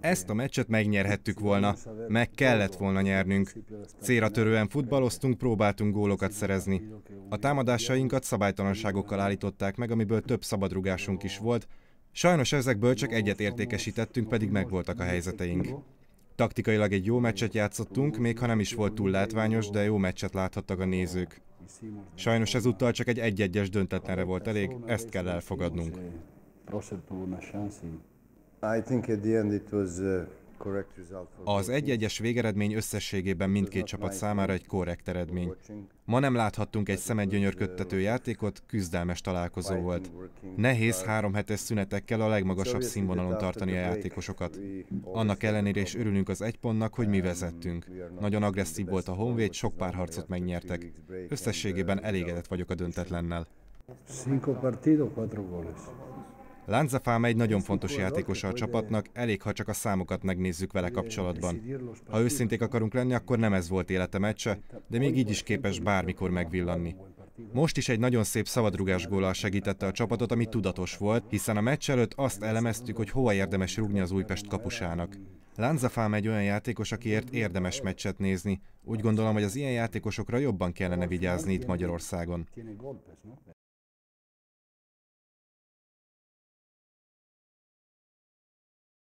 Ezt a meccset megnyerhettük volna, meg kellett volna nyernünk. Célra törően futballoztunk, próbáltunk gólokat szerezni. A támadásainkat szabálytalanságokkal állították meg, amiből több szabadrugásunk is volt, sajnos ezekből csak egyet értékesítettünk, pedig megvoltak a helyzeteink. Taktikailag egy jó meccset játszottunk, még ha nem is volt túl látványos, de jó meccset láthattak a nézők. Sajnos ezúttal csak egy egy-egyes döntetlenre volt elég, ezt kell elfogadnunk az egy-egyes végeredmény összességében mindkét csapat számára egy korrekt eredmény. Ma nem láthattunk egy szemedgyönyörködtető játékot, küzdelmes találkozó volt. Nehéz három hetes szünetekkel a legmagasabb színvonalon tartani a játékosokat. Annak ellenére is örülünk az egy pontnak, hogy mi vezettünk. Nagyon agresszív volt a Honvéd, sok párharcot megnyertek. Összességében elégedett vagyok a döntetlennel. Cinco partido, cuatro goles. Lánzafám egy nagyon fontos játékosa a csapatnak, elég ha csak a számokat megnézzük vele kapcsolatban. Ha őszinték akarunk lenni, akkor nem ez volt élete meccse, de még így is képes bármikor megvillanni. Most is egy nagyon szép szabadrugás góllal segítette a csapatot, ami tudatos volt, hiszen a meccs előtt azt elemeztük, hogy hova érdemes rúgni az Újpest kapusának. Lánzafám egy olyan játékos, akiért érdemes meccset nézni. Úgy gondolom, hogy az ilyen játékosokra jobban kellene vigyázni itt Magyarországon.